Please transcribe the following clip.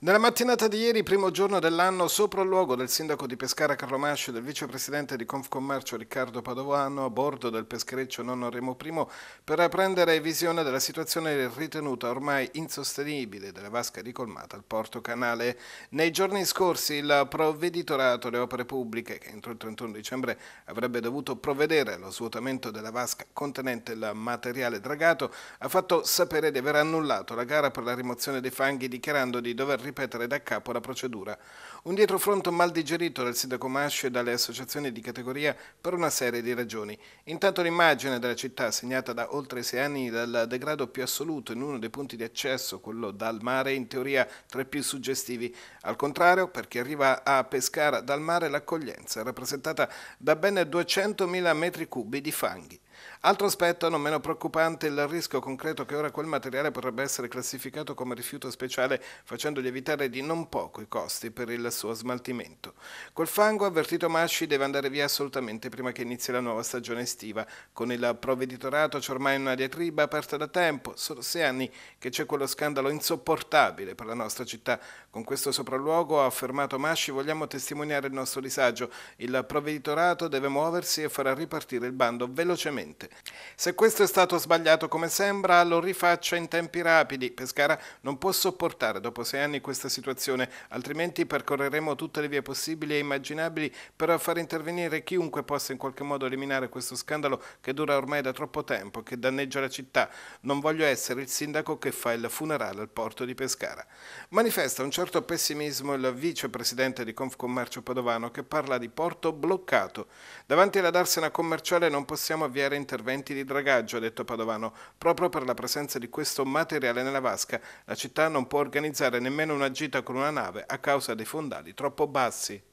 Nella mattinata di ieri, primo giorno dell'anno, sopra il luogo del sindaco di Pescara Carlo Masci e del vicepresidente di Confcommercio Riccardo Padovano a bordo del peschereccio Nonno Remo I per prendere visione della situazione ritenuta ormai insostenibile della vasca di colmata al porto canale. Nei giorni scorsi il provveditorato alle opere pubbliche, che entro il 31 dicembre avrebbe dovuto provvedere allo svuotamento della vasca contenente il materiale dragato, ha fatto sapere di aver annullato la gara per la rimozione dei fanghi dichiarando di dover ripetere da capo la procedura. Un dietrofront mal digerito dal sindaco Masci e dalle associazioni di categoria per una serie di ragioni. Intanto l'immagine della città, segnata da oltre sei anni dal degrado più assoluto in uno dei punti di accesso, quello dal mare, in teoria tra i più suggestivi. Al contrario, per chi arriva a Pescara dal mare l'accoglienza è rappresentata da ben 200.000 metri cubi di fanghi. Altro aspetto non meno preoccupante è il rischio concreto che ora quel materiale potrebbe essere classificato come rifiuto speciale facendogli evitare di non poco i costi per il suo smaltimento. Col fango avvertito Masci deve andare via assolutamente prima che inizi la nuova stagione estiva. Con il provveditorato c'è ormai una diatriba aperta da tempo, sono sei anni che c'è quello scandalo insopportabile per la nostra città. Con questo sopralluogo, ha affermato Masci, vogliamo testimoniare il nostro disagio. Il provveditorato deve muoversi e farà ripartire il bando velocemente precedente. Se questo è stato sbagliato come sembra, lo rifaccia in tempi rapidi. Pescara non può sopportare dopo sei anni questa situazione, altrimenti percorreremo tutte le vie possibili e immaginabili per far intervenire chiunque possa in qualche modo eliminare questo scandalo che dura ormai da troppo tempo, che danneggia la città. Non voglio essere il sindaco che fa il funerale al porto di Pescara. Manifesta un certo pessimismo il vicepresidente di Confcommercio Padovano che parla di porto bloccato. Davanti alla darsena commerciale non possiamo avviare interventi di dragaggio, ha detto Padovano. Proprio per la presenza di questo materiale nella vasca, la città non può organizzare nemmeno una gita con una nave a causa dei fondali troppo bassi.